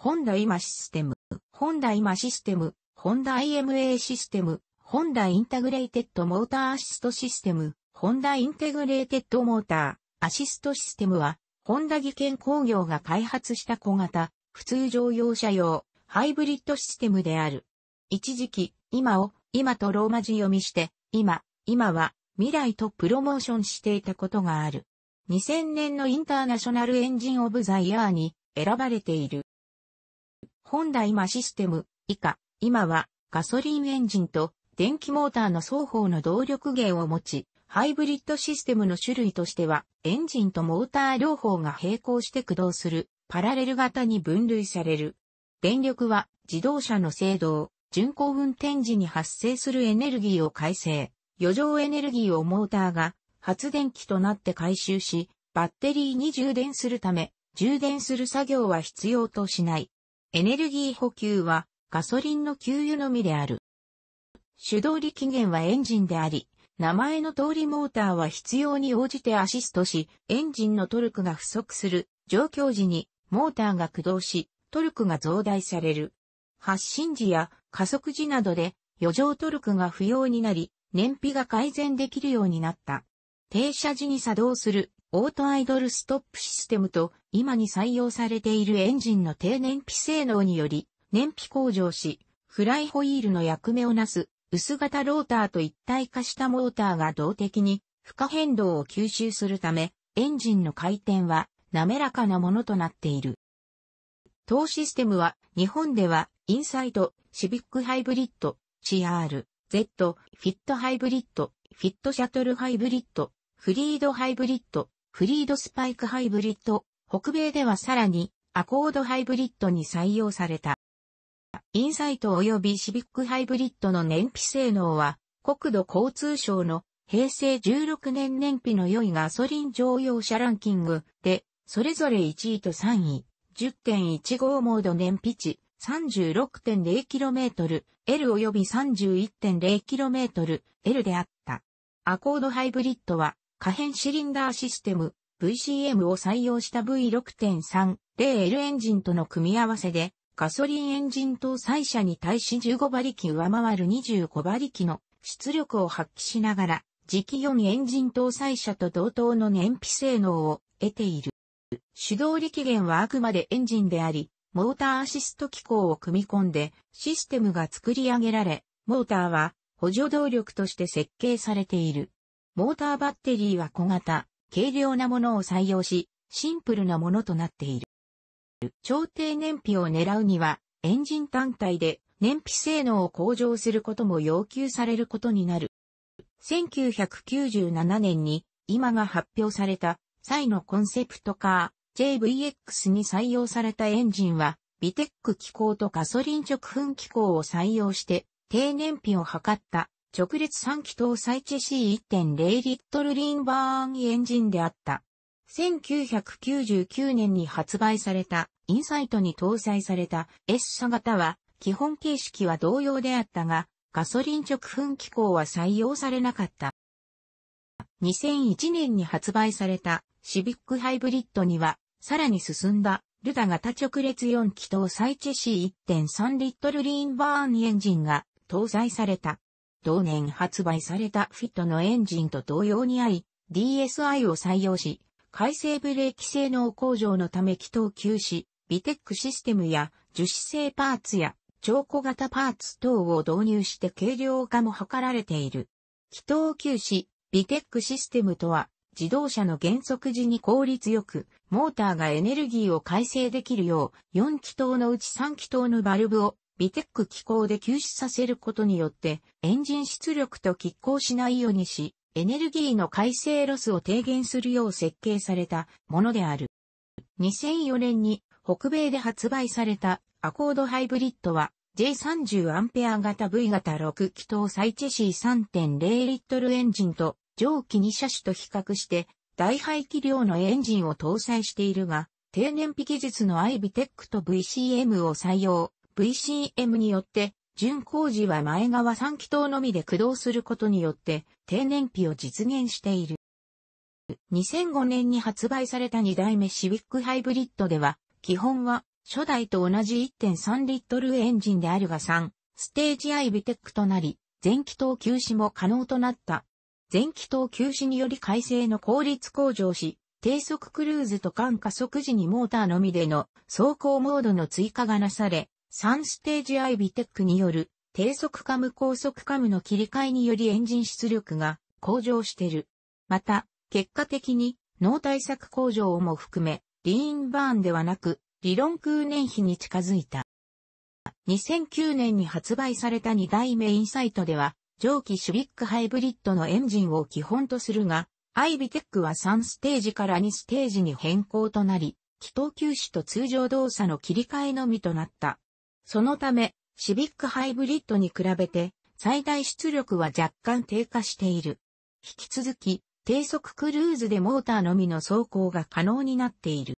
ホンダ今システム、ホンダ今システム、ホンダ IMA システム、ホンダインタグレイテッドモーターアシストシステム、ホンダインテグレーテッドモーターアシストシステムは、ホンダ技研工業が開発した小型、普通乗用車用、ハイブリッドシステムである。一時期、今を、今とローマ字読みして、今、今は、未来とプロモーションしていたことがある。2000年のインターナショナルエンジンオブザイヤーに選ばれている。本来今システム、以下、今はガソリンエンジンと電気モーターの双方の動力源を持ち、ハイブリッドシステムの種類としては、エンジンとモーター両方が並行して駆動する、パラレル型に分類される。電力は自動車の制動、巡航運転時に発生するエネルギーを改正、余剰エネルギーをモーターが発電機となって回収し、バッテリーに充電するため、充電する作業は必要としない。エネルギー補給はガソリンの給油のみである。手動力源はエンジンであり、名前の通りモーターは必要に応じてアシストし、エンジンのトルクが不足する状況時にモーターが駆動し、トルクが増大される。発進時や加速時などで余剰トルクが不要になり、燃費が改善できるようになった。停車時に作動するオートアイドルストップシステムと今に採用されているエンジンの低燃費性能により燃費向上し、フライホイールの役目をなす薄型ローターと一体化したモーターが動的に負荷変動を吸収するため、エンジンの回転は滑らかなものとなっている。当システムは日本ではインサイト、シビックハイブリッド、CR、Z、フィットハイブリッド、フィットシャトルハイブリッド、フリードハイブリッド、フリードスパイクハイブリッド、北米ではさらにアコードハイブリッドに採用された。インサイト及びシビックハイブリッドの燃費性能は、国土交通省の平成16年燃費の良いガソリン乗用車ランキングで、それぞれ1位と3位、10.15モード燃費値、36.0km、L 及び 31.0km、L であった。アコードハイブリッドは、可変シリンダーシステム VCM を採用した V6.30L エンジンとの組み合わせで、ガソリンエンジン搭載車に対し15馬力上回る25馬力の出力を発揮しながら、磁気4エンジン搭載車と同等の燃費性能を得ている。手動力源はあくまでエンジンであり、モーターアシスト機構を組み込んでシステムが作り上げられ、モーターは補助動力として設計されている。モーターバッテリーは小型、軽量なものを採用し、シンプルなものとなっている。超低燃費を狙うには、エンジン単体で燃費性能を向上することも要求されることになる。1997年に今が発表された際のコンセプトカー JVX に採用されたエンジンはビテック機構とガソリン直噴機構を採用して低燃費を測った直列3気筒再チ C1.0 リットルリンバーンエンジンであった。1999年に発売されたインサイトに搭載された S 社型は基本形式は同様であったがガソリン直噴機構は採用されなかった。2001年に発売されたシビックハイブリッドにはさらに進んだルダ型直列4気筒サイチェシー1.3リットルリーンバーンエンジンが搭載された。同年発売されたフィットのエンジンと同様にい、d s i を採用し、回生ブレーキ性能向上のため気筒休止、ビテックシステムや樹脂製パーツや超小型パーツ等を導入して軽量化も図られている。気筒休止、ビテックシステムとは、自動車の減速時に効率よく、モーターがエネルギーを回生できるよう、4気筒のうち3気筒のバルブをビテック機構で休止させることによって、エンジン出力と拮抗しないようにし、エネルギーの回生ロスを低減するよう設計されたものである。2004年に北米で発売されたアコードハイブリッドは J30 アンペア型 V 型6気筒サイチェシー3.0リットルエンジンと蒸気2車種と比較して大排気量のエンジンを搭載しているが、低燃費技術のアイビテックと VCM を採用。VCM によって、準工事は前側3気筒のみで駆動することによって、低燃費を実現している。2005年に発売された2代目シビックハイブリッドでは、基本は初代と同じ1.3リットルエンジンであるが3、ステージアイビテックとなり、全気筒休止も可能となった。全気筒休止により改正の効率向上し、低速クルーズと間加速時にモーターのみでの走行モードの追加がなされ、3ステージ i ビテックによる低速カム高速カムの切り替えによりエンジン出力が向上してる。また、結果的に脳対策向上をも含め、リーンバーンではなく、理論空年比に近づいた。2009年に発売された2代目インサイトでは、蒸気シュビックハイブリッドのエンジンを基本とするが、アイビテックは3ステージから2ステージに変更となり、気筒休止と通常動作の切り替えのみとなった。そのため、シビックハイブリッドに比べて、最大出力は若干低下している。引き続き、低速クルーズでモーターのみの走行が可能になっている。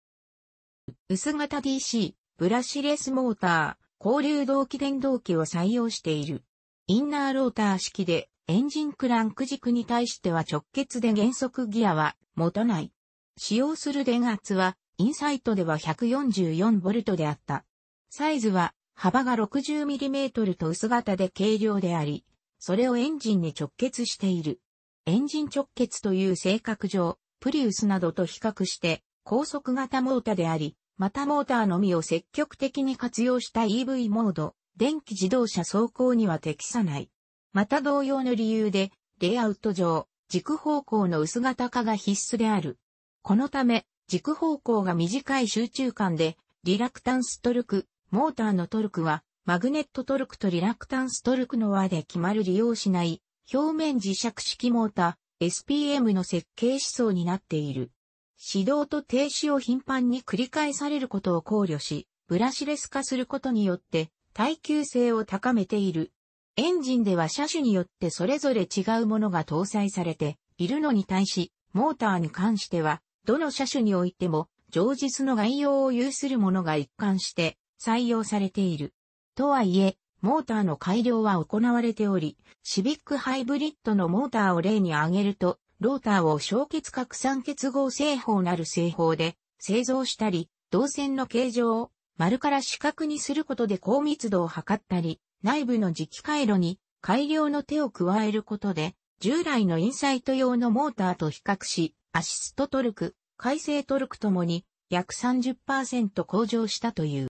薄型 DC、ブラシレスモーター、交流動機電動機を採用している。インナーローター式で、エンジンクランク軸に対しては直結で減速ギアは持たない。使用する電圧は、インサイトでは 144V であった。サイズは幅が 60mm と薄型で軽量であり、それをエンジンに直結している。エンジン直結という性格上、プリウスなどと比較して高速型モータであり、またモーターのみを積極的に活用した EV モード、電気自動車走行には適さない。また同様の理由で、レイアウト上、軸方向の薄型化が必須である。このため、軸方向が短い集中間で、リラクタンストルク、モーターのトルクは、マグネットトルクとリラクタンストルクの和で決まる利用しない、表面磁石式モーター、SPM の設計思想になっている。始動と停止を頻繁に繰り返されることを考慮し、ブラシレス化することによって耐久性を高めている。エンジンでは車種によってそれぞれ違うものが搭載されているのに対し、モーターに関しては、どの車種においても、常実の概要を有するものが一貫して採用されている。とはいえ、モーターの改良は行われており、シビックハイブリッドのモーターを例に挙げると、ローターを小結核酸結合製法なる製法で製造したり、導線の形状を丸から四角にすることで高密度を測ったり、内部の磁気回路に改良の手を加えることで、従来のインサイト用のモーターと比較し、アシストトルク、回生トルクともに約30%向上したという。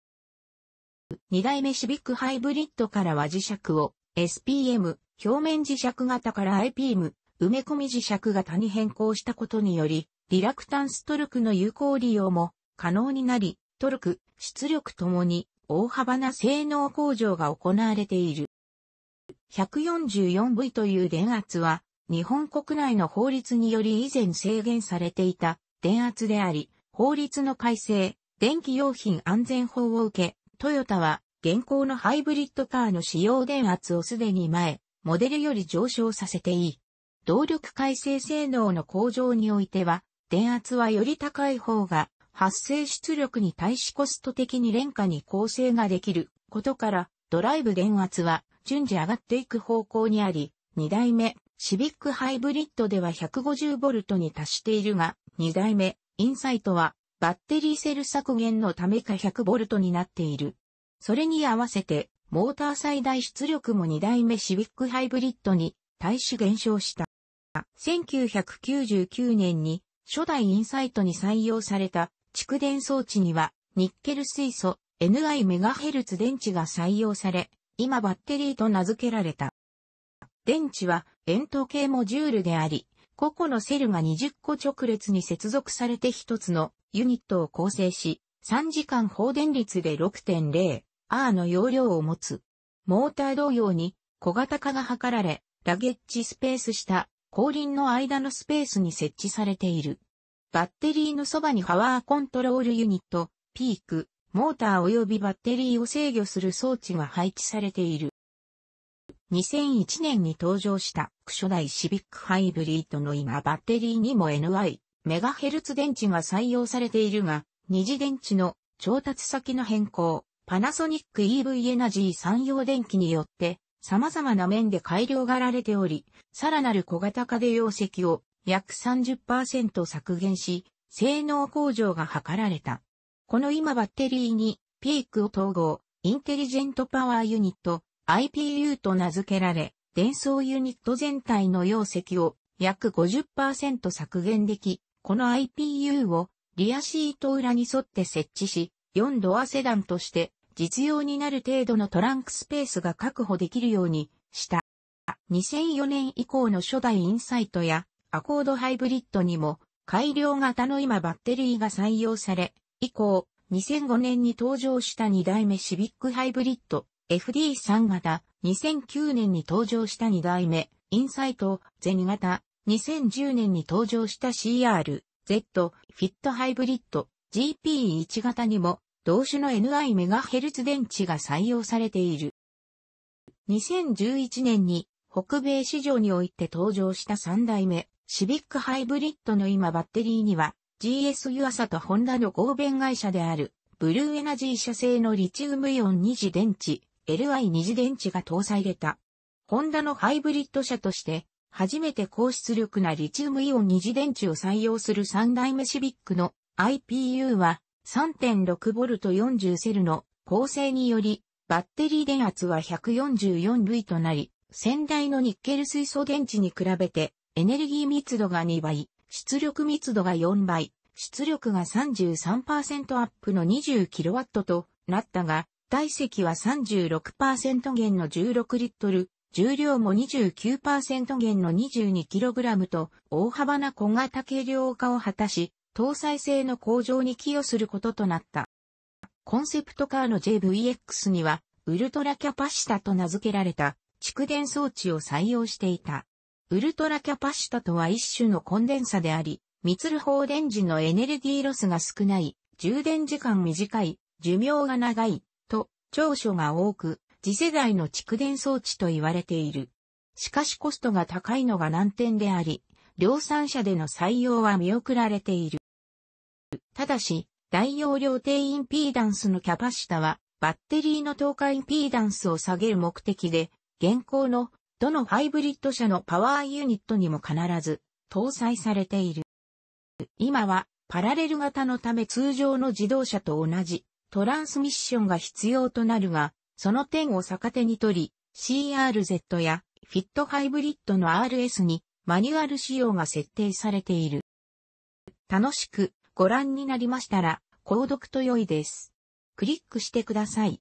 2代目シビックハイブリッドからは磁石を SPM、表面磁石型から IPM、埋め込み磁石型に変更したことにより、リラクタンストルクの有効利用も可能になり、トルク、出力ともに大幅な性能向上が行われている。144V という電圧は、日本国内の法律により以前制限されていた電圧であり、法律の改正、電気用品安全法を受け、トヨタは現行のハイブリッドカーの使用電圧をすでに前、モデルより上昇させていい。動力改正性能の向上においては、電圧はより高い方が発生出力に対しコスト的に廉価に構成ができることから、ドライブ電圧は順次上がっていく方向にあり、2代目、シビックハイブリッドでは 150V に達しているが、2代目、インサイトはバッテリーセル削減のためか 100V になっている。それに合わせて、モーター最大出力も2代目シビックハイブリッドに対種減少した。1999年に初代インサイトに採用された蓄電装置にはニッケル水素 NI MHz 電池が採用され、今バッテリーと名付けられた。電池は円筒形モジュールであり、個々のセルが20個直列に接続されて1つのユニットを構成し、3時間放電率で6.0、R の容量を持つ。モーター同様に小型化が図られ、ラゲッジスペース下、後輪の間のスペースに設置されている。バッテリーのそばにパワーコントロールユニット、ピーク、モーター及びバッテリーを制御する装置が配置されている。2001年に登場した初代シビックハイブリッドの今バッテリーにも NI、メガヘルツ電池が採用されているが、二次電池の調達先の変更、パナソニック EV エナジー産業電機によって様々な面で改良がられており、さらなる小型化で容積を約30%削減し、性能向上が図られた。この今バッテリーにピークを統合、インテリジェントパワーユニット、IPU と名付けられ、電装ユニット全体の容積を約50%削減でき、この IPU をリアシート裏に沿って設置し、4ドアセダンとして実用になる程度のトランクスペースが確保できるようにした。2004年以降の初代インサイトやアコードハイブリッドにも改良型の今バッテリーが採用され、以降、2005年に登場した2代目シビックハイブリッド FD3 型、2009年に登場した2代目インサイトゼニ型、2010年に登場した CR、Z、フィットハイブリッド GP1 型にも同種の NI MHz 電池が採用されている。2011年に北米市場において登場した3代目シビックハイブリッドの今バッテリーには GS ユアサとホンダの合弁会社であるブルーエナジー社製のリチウムイオン二次電池 l i 二次電池が搭載れた。ホンダのハイブリッド車として初めて高出力なリチウムイオン二次電池を採用する3代目シビックの IPU は 3.6V40 セルの構成により、バッテリー電圧は144類となり、先代のニッケル水素電池に比べて、エネルギー密度が2倍、出力密度が4倍、出力が33%アップの 20kW となったが、体積は36%減の16リットル、重量も29%減の 22kg と大幅な小型軽量化を果たし、搭載性の向上に寄与することとなった。コンセプトカーの JVX には、ウルトラキャパシタと名付けられた蓄電装置を採用していた。ウルトラキャパシタとは一種のコンデンサであり、密ル放電時のエネルギーロスが少ない、充電時間短い、寿命が長い、と、長所が多く、次世代の蓄電装置と言われている。しかしコストが高いのが難点であり、量産車での採用は見送られている。ただし、大容量低インピーダンスのキャパシタは、バッテリーの透過インピーダンスを下げる目的で、現行のどのハイブリッド車のパワーユニットにも必ず搭載されている。今はパラレル型のため通常の自動車と同じトランスミッションが必要となるが、その点を逆手に取り、CRZ やフィットハイブリッドの RS にマニュアル仕様が設定されている。楽しくご覧になりましたら、購読と良いです。クリックしてください。